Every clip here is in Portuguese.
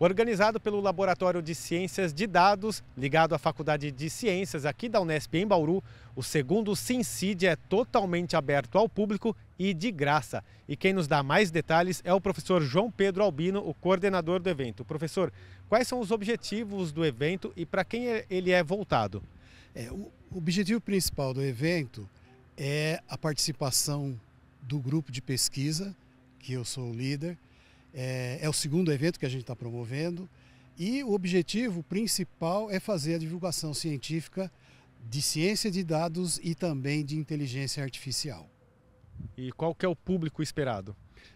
Organizado pelo Laboratório de Ciências de Dados, ligado à Faculdade de Ciências aqui da Unesp em Bauru, o segundo SimCid é totalmente aberto ao público e de graça. E quem nos dá mais detalhes é o professor João Pedro Albino, o coordenador do evento. Professor, quais são os objetivos do evento e para quem ele é voltado? É, o objetivo principal do evento é a participação do grupo de pesquisa, que eu sou o líder, é, é o segundo evento que a gente está promovendo e o objetivo principal é fazer a divulgação científica de ciência de dados e também de inteligência artificial. E qual que é o público esperado?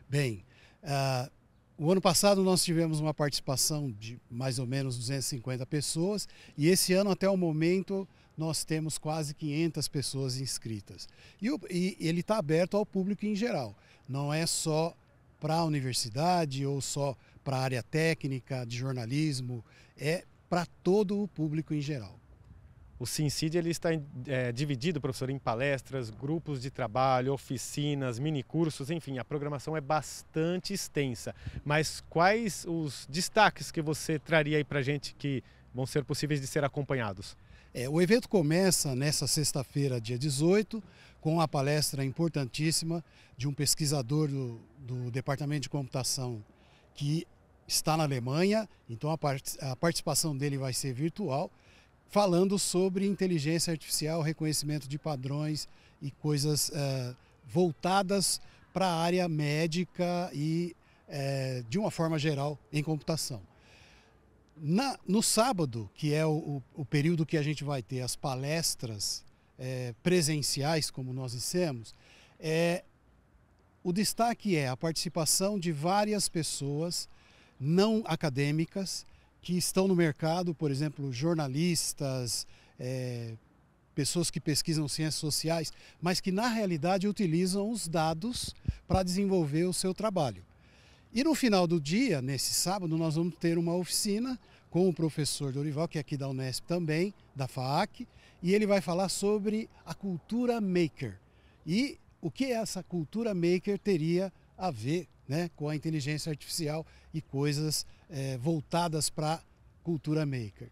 Bem, uh, o ano passado nós tivemos uma participação de mais ou menos 250 pessoas e esse ano até o momento nós temos quase 500 pessoas inscritas. E, o, e ele está aberto ao público em geral, não é só para a universidade ou só para a área técnica de jornalismo, é para todo o público em geral. O SimCity ele está é, dividido, professor, em palestras, grupos de trabalho, oficinas, minicursos, enfim, a programação é bastante extensa. Mas quais os destaques que você traria aí para gente que vão ser possíveis de ser acompanhados? É, o evento começa nessa sexta-feira, dia 18, com a palestra importantíssima de um pesquisador do, do, Departamento de Computação que está na Alemanha, então a, part a participação dele vai ser virtual, falando sobre inteligência artificial, reconhecimento de padrões e coisas é, voltadas para a área médica e é, de uma forma geral em computação. Na, no sábado, que é o, o, o, período que a gente vai ter as palestras é, presenciais, como nós dissemos, é, o destaque é a participação de várias pessoas não acadêmicas que estão no mercado, por exemplo, jornalistas, é, pessoas que pesquisam ciências sociais, mas que na realidade utilizam os dados para desenvolver o seu trabalho. E no final do dia, nesse sábado, nós vamos ter uma oficina com o professor Dorival, que é aqui da Unesp também, da FAAC, e ele vai falar sobre a cultura maker. E o que essa cultura maker teria a ver né, com a inteligência artificial e coisas é, voltadas para cultura maker.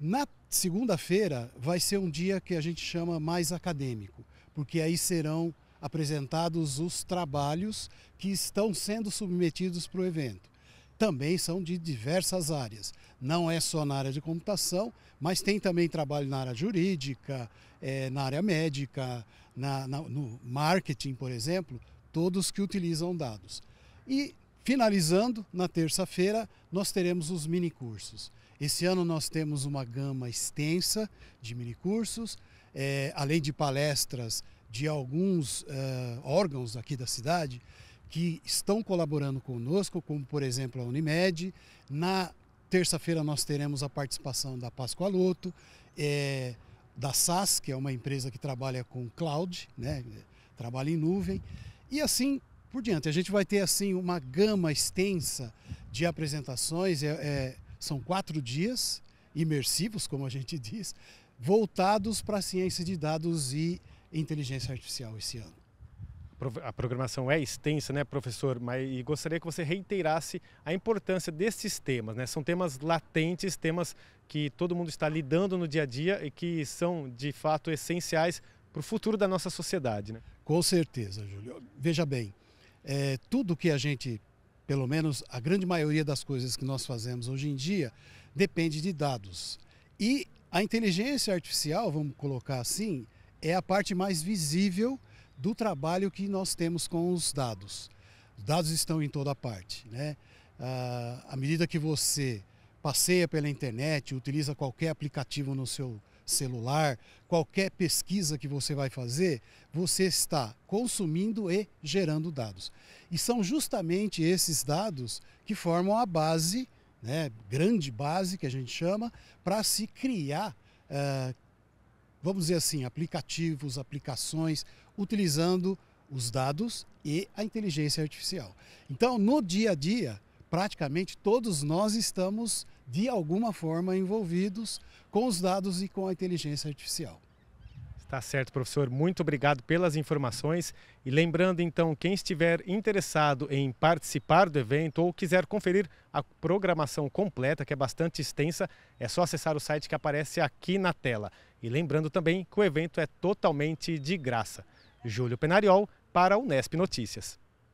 Na segunda-feira vai ser um dia que a gente chama mais acadêmico, porque aí serão apresentados os trabalhos que estão sendo submetidos para o evento. Também são de diversas áreas, não é só na área de computação, mas tem também trabalho na área jurídica, é, na área médica, na, na, no marketing, por exemplo, todos que utilizam dados. E Finalizando, na terça-feira, nós teremos os minicursos. Esse ano nós temos uma gama extensa de minicursos, é, além de palestras de alguns uh, órgãos aqui da cidade que estão colaborando conosco, como por exemplo a Unimed. Na terça-feira nós teremos a participação da Pascoaloto, é, eh, da SAS, que é uma empresa que trabalha com cloud, né, trabalha em nuvem, e assim por diante. A gente vai ter assim uma gama extensa de apresentações, é, é, são quatro dias imersivos, como a gente diz, voltados para a ciência de dados e inteligência artificial esse ano. A programação é extensa, né, professor? Mas e gostaria que você reiterasse a importância desses temas, né? São temas latentes, temas que todo mundo está lidando no dia a dia e que são de fato essenciais para o futuro da nossa sociedade, né? Com certeza, Júlio. Veja bem, é, tudo que a gente, pelo menos a grande maioria das coisas que nós fazemos hoje em dia, depende de dados. E a inteligência artificial, vamos colocar assim, é a parte mais visível do trabalho que nós temos com os dados. Os dados estão em toda parte. Né? Ah, à medida que você passeia pela internet, utiliza qualquer aplicativo no seu celular, qualquer pesquisa que você vai fazer, você está consumindo e gerando dados. E são justamente esses dados que formam a base, né, grande base que a gente chama, para se criar uh, vamos dizer assim, aplicativos, aplicações, utilizando os dados e a inteligência artificial. Então, no dia a dia, praticamente todos nós estamos de alguma forma envolvidos com os dados e com a inteligência artificial. Tá certo, professor. Muito obrigado pelas informações. E lembrando, então, quem estiver interessado em participar do evento ou quiser conferir a programação completa, que é bastante extensa, é só acessar o site que aparece aqui na tela. E lembrando também que o evento é totalmente de graça. Júlio Penariol para o Unesp Notícias.